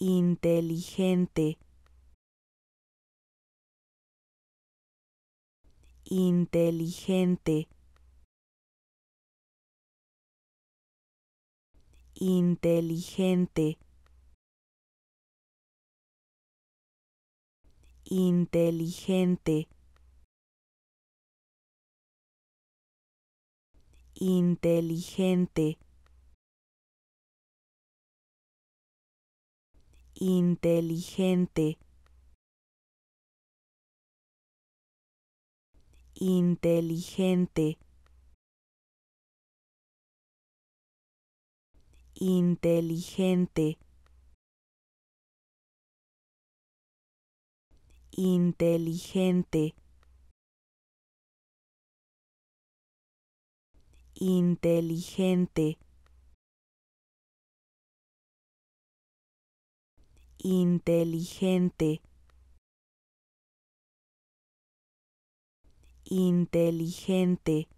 inteligente, inteligente, inteligente, inteligente. inteligente inteligente, inteligente, inteligente, inteligente. inteligente inteligente, inteligente.